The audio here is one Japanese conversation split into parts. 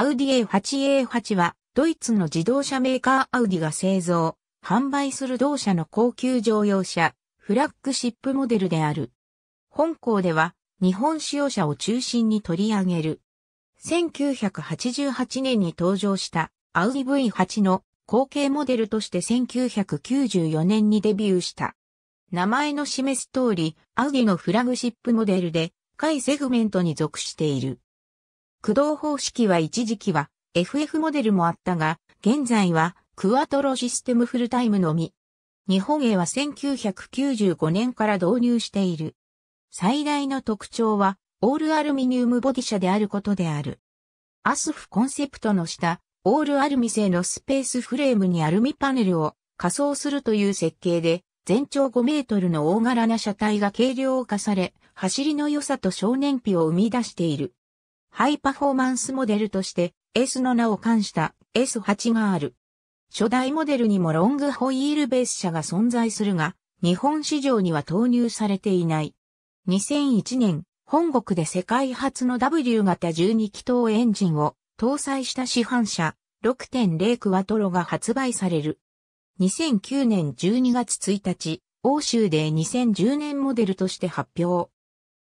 アウディ A8A8 は、ドイツの自動車メーカーアウディが製造、販売する同社の高級乗用車、フラッグシップモデルである。本校では、日本使用車を中心に取り上げる。1988年に登場したアウディ V8 の後継モデルとして1994年にデビューした。名前の示す通り、アウディのフラグシップモデルで、下位セグメントに属している。駆動方式は一時期は FF モデルもあったが、現在はクワトロシステムフルタイムのみ。日本へは1995年から導入している。最大の特徴は、オールアルミニウムボディ車であることである。アスフコンセプトの下、オールアルミ製のスペースフレームにアルミパネルを仮装するという設計で、全長5メートルの大柄な車体が軽量化され、走りの良さと少燃費を生み出している。ハイパフォーマンスモデルとして S の名を冠した S8 がある。初代モデルにもロングホイールベース車が存在するが、日本市場には投入されていない。2001年、本国で世界初の W 型12気筒エンジンを搭載した市販車6.0クワトロが発売される。2009年12月1日、欧州で2010年モデルとして発表。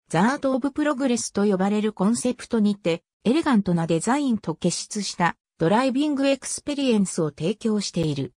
ザ・ート・オブ・プログレスと呼ばれるコンセプトにて、エレガントなデザインと結出したドライビングエクスペリエンスを提供している。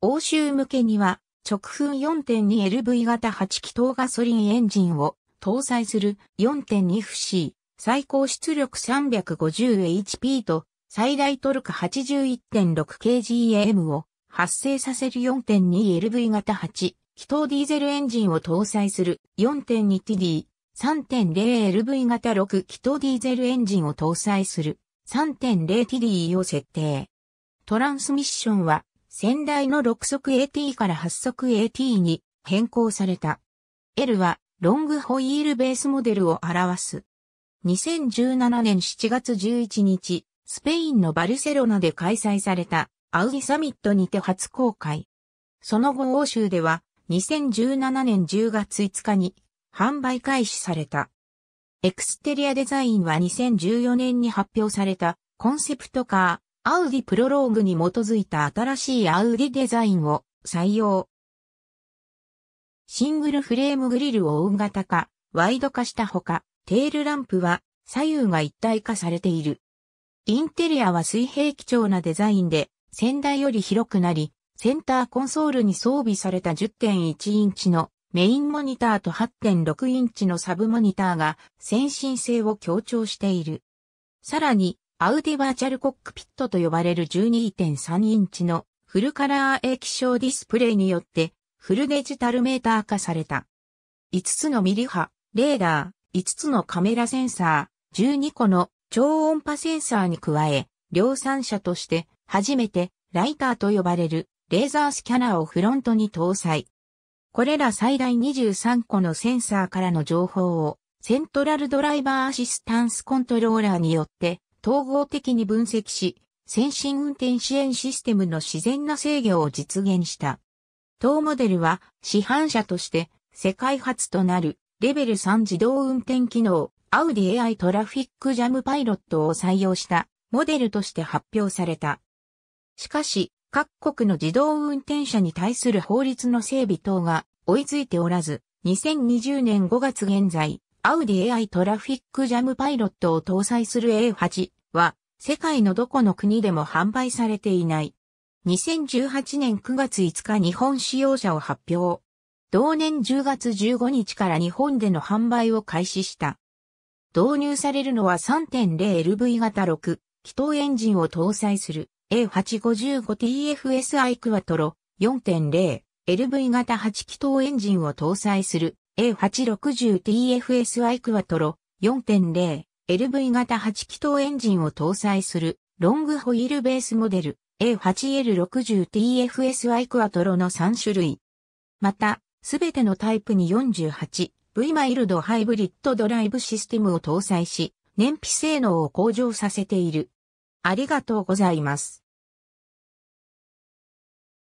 欧州向けには、直噴 4.2LV 型8気筒ガソリンエンジンを搭載する 4.2FC 最高出力 350HP と最大トルク 81.6kgm を発生させる 4.2LV 型8気筒ディーゼルエンジンを搭載する 4.2TD 3.0LV 型6気筒ディーゼルエンジンを搭載する 3.0TDE を設定。トランスミッションは先代の6速 AT から8速 AT に変更された。L はロングホイールベースモデルを表す。2017年7月11日、スペインのバルセロナで開催されたアウディサミットにて初公開。その後欧州では2017年10月5日に販売開始された。エクステリアデザインは2014年に発表されたコンセプトカー、アウディプロローグに基づいた新しいアウディデザインを採用。シングルフレームグリルを大型化、ワイド化したほか、テールランプは左右が一体化されている。インテリアは水平基調なデザインで、先代より広くなり、センターコンソールに装備された10.1インチのメインモニターと8.6インチのサブモニターが先進性を強調している。さらに、アウディバーチャルコックピットと呼ばれる12.3インチのフルカラー液晶ディスプレイによってフルデジタルメーター化された。5つのミリ波、レーダー、5つのカメラセンサー、12個の超音波センサーに加え、量産車として初めてライターと呼ばれるレーザースキャナーをフロントに搭載。これら最大23個のセンサーからの情報をセントラルドライバーアシスタンスコントローラーによって統合的に分析し、先進運転支援システムの自然な制御を実現した。当モデルは市販車として世界初となるレベル3自動運転機能アウディ AI トラフィックジャムパイロットを採用したモデルとして発表された。しかし、各国の自動運転車に対する法律の整備等が追いついておらず、2020年5月現在、アウディ AI トラフィックジャムパイロットを搭載する A8 は、世界のどこの国でも販売されていない。2018年9月5日日本使用者を発表。同年10月15日から日本での販売を開始した。導入されるのは 3.0LV 型6、気筒エンジンを搭載する A855TFSI クワトロ 4.0LV 型8気筒エンジンを搭載する A860TFSI クワトロ 4.0LV 型8気筒エンジンを搭載するロングホイールベースモデル A8L60TFSI クワトロの3種類。また、すべてのタイプに 48V マイルドハイブリッドドライブシステムを搭載し、燃費性能を向上させている。ありがとうございます。